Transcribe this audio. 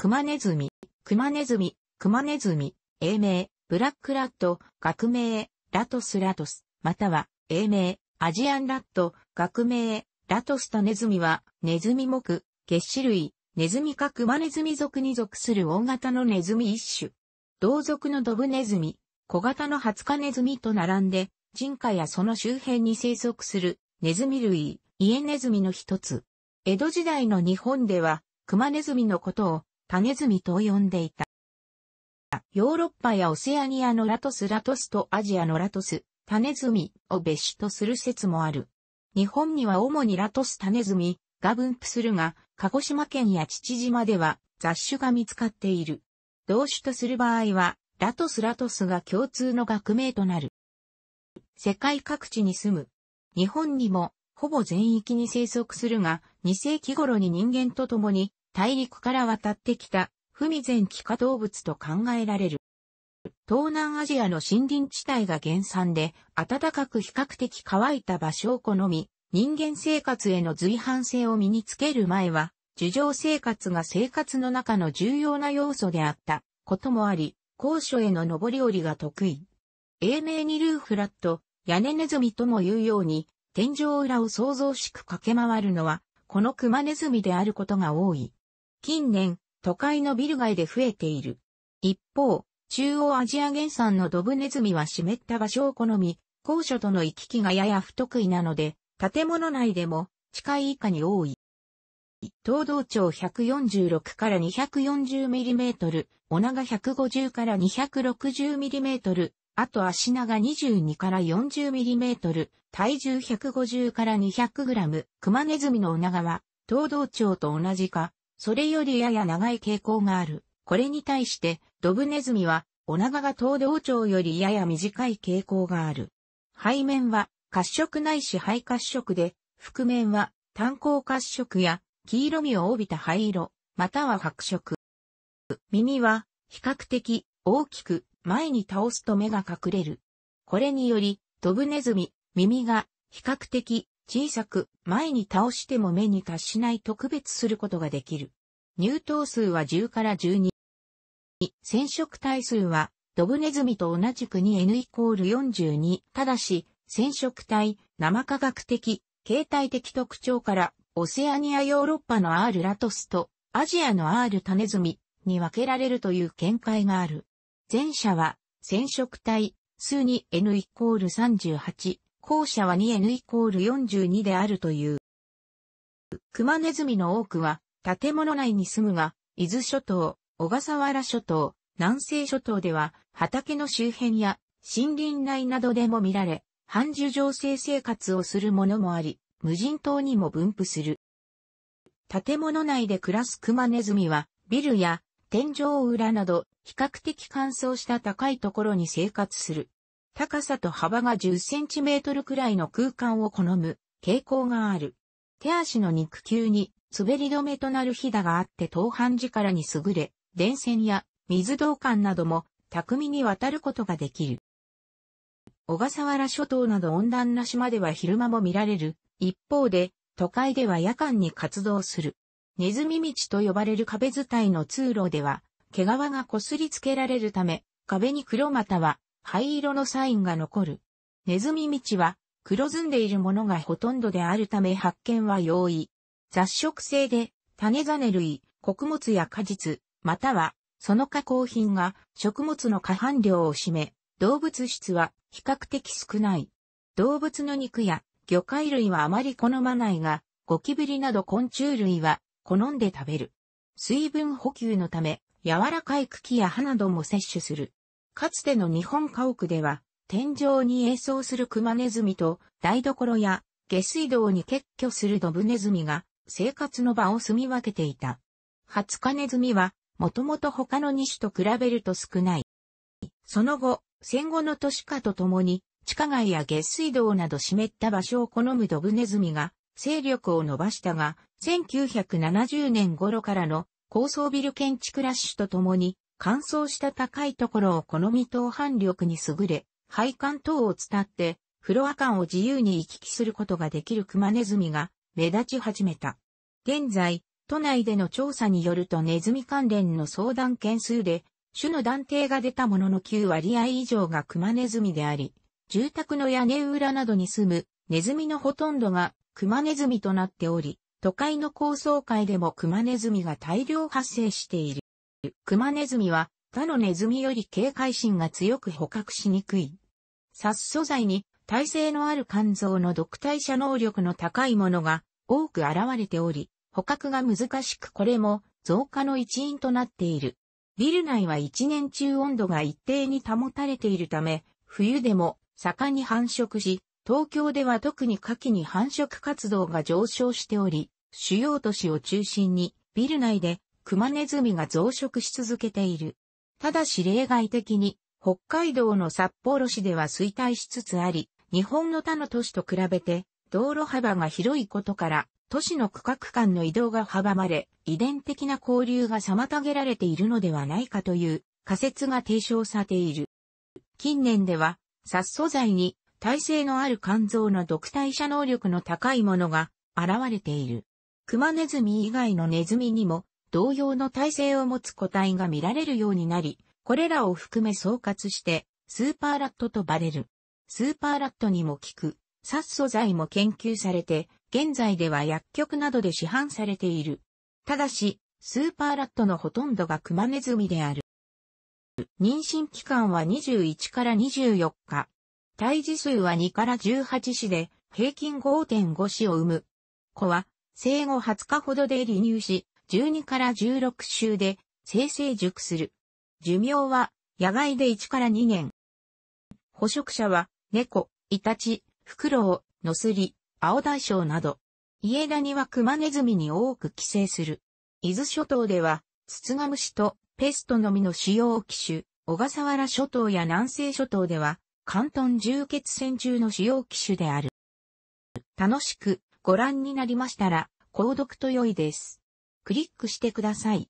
クマネズミ、クマネズミ、クマネズミ、英名、ブラックラット、学名、ラトスラトス、または、英名、アジアンラット、学名、ラトスとネズミは、ネズミ目、月種類、ネズミかクマネズミ属に属する大型のネズミ一種。同族のドブネズミ、小型のハツカネズミと並んで、人家やその周辺に生息するネズミ類、イエネズミの一つ。江戸時代の日本では、クマネズミのことを種ミと呼んでいた。ヨーロッパやオセアニアのラトスラトスとアジアのラトス、種ミを別種とする説もある。日本には主にラトス種ミが分布するが、鹿児島県や父島では雑種が見つかっている。同種とする場合は、ラトスラトスが共通の学名となる。世界各地に住む。日本にも、ほぼ全域に生息するが、2世紀頃に人間と共に大陸から渡ってきた、不未然気化動物と考えられる。東南アジアの森林地帯が原産で、暖かく比較的乾いた場所を好み、人間生活への随伴性を身につける前は、樹上生活が生活の中の重要な要素であったこともあり、高所への上り下りが得意。英名にルーフラット、屋根ネズミとも言うように、天井裏を想像しく駆け回るのは、このクマネズミであることが多い。近年、都会のビル街で増えている。一方、中央アジア原産のドブネズミは湿った場所を好み、高所との行き来がやや不得意なので、建物内でも地下以下に多い。東道町146から240ミリメートル、お長150から260ミリメートル、あと足長22から40ミリメートル、体重150から200グラム、熊ネズミのお長は、東道町と同じか、それよりやや長い傾向がある。これに対して、ドブネズミは、お腹が東道長よりやや短い傾向がある。背面は、褐色ないし肺褐色で、覆面は、炭鉱褐色や、黄色みを帯びた灰色、または白色。耳は、比較的、大きく、前に倒すと目が隠れる。これにより、ドブネズミ、耳が、比較的、小さく前に倒しても目に達しないと区別することができる。入頭数は10から12。染色体数はドブネズミと同じく 2N イコール42。ただし、染色体、生科学的、形態的特徴から、オセアニアヨーロッパの R ラトスと、アジアの R タネズミに分けられるという見解がある。前者は、染色体、数 2N イコール38。後者は 2n イコール42であるという。クマネズミの多くは建物内に住むが、伊豆諸島、小笠原諸島、南西諸島では畑の周辺や森林内などでも見られ、半樹状性生活をするものもあり、無人島にも分布する。建物内で暮らすクマネズミは、ビルや天井裏など比較的乾燥した高いところに生活する。高さと幅が10センチメートルくらいの空間を好む傾向がある。手足の肉球に滑り止めとなるひだがあって投半力に優れ、電線や水道管なども巧みに渡ることができる。小笠原諸島など温暖な島では昼間も見られる。一方で、都会では夜間に活動する。ネズミ道と呼ばれる壁伝いの通路では、毛皮がこすりつけられるため、壁に黒または灰色のサインが残る。ネズミ道は黒ずんでいるものがほとんどであるため発見は容易。雑食性で種種類、穀物や果実、またはその加工品が食物の過半量を占め、動物質は比較的少ない。動物の肉や魚介類はあまり好まないが、ゴキブリなど昆虫類は好んで食べる。水分補給のため、柔らかい茎や葉なども摂取する。かつての日本家屋では、天井に栄装するクマネズミと、台所や下水道に撤去するドブネズミが、生活の場を住み分けていた。ハツカネズミは、もともと他の2種と比べると少ない。その後、戦後の都市化とともに、地下街や下水道など湿った場所を好むドブネズミが、勢力を伸ばしたが、1970年頃からの高層ビル建築ラッシュとともに、乾燥した高いところを好み等反力に優れ、配管等を伝って、フロア間を自由に行き来することができるクマネズミが目立ち始めた。現在、都内での調査によるとネズミ関連の相談件数で、種の断定が出たものの9割合以上がクマネズミであり、住宅の屋根裏などに住むネズミのほとんどがクマネズミとなっており、都会の高層階でもクマネズミが大量発生している。熊クマネズミは他のネズミより警戒心が強く捕獲しにくい。殺素材に耐性のある肝臓の独体者能力の高いものが多く現れており、捕獲が難しくこれも増加の一因となっている。ビル内は一年中温度が一定に保たれているため、冬でも盛んに繁殖し、東京では特に夏季に繁殖活動が上昇しており、主要都市を中心にビル内でクマネズミが増殖し続けている。ただし例外的に、北海道の札幌市では衰退しつつあり、日本の他の都市と比べて、道路幅が広いことから、都市の区画間の移動が阻まれ、遺伝的な交流が妨げられているのではないかという仮説が提唱されている。近年では、殺素剤に耐性のある肝臓の独体謝能力の高いものが現れている。クマネズミ以外のネズミにも同様の体制を持つ個体が見られるようになり、これらを含め総括して、スーパーラットとバレる。スーパーラットにも効く、殺素剤も研究されて、現在では薬局などで市販されている。ただし、スーパーラットのほとんどがクマネズミである。妊娠期間は21から24日。胎児数は2から18子で、平均5.5子を産む。子は、生後20日ほどで離乳し、12から16週で生成熟する。寿命は野外で1から2年。捕食者は猫、イタチ、フクロウ、ノスリ、アオダイショウなど、家ダニはクマネズミに多く寄生する。伊豆諸島では、ツツガムシとペストのみの使用機種、小笠原諸島や南西諸島では、関東重血戦中の主要機種である。楽しくご覧になりましたら、購読と良いです。クリックしてください。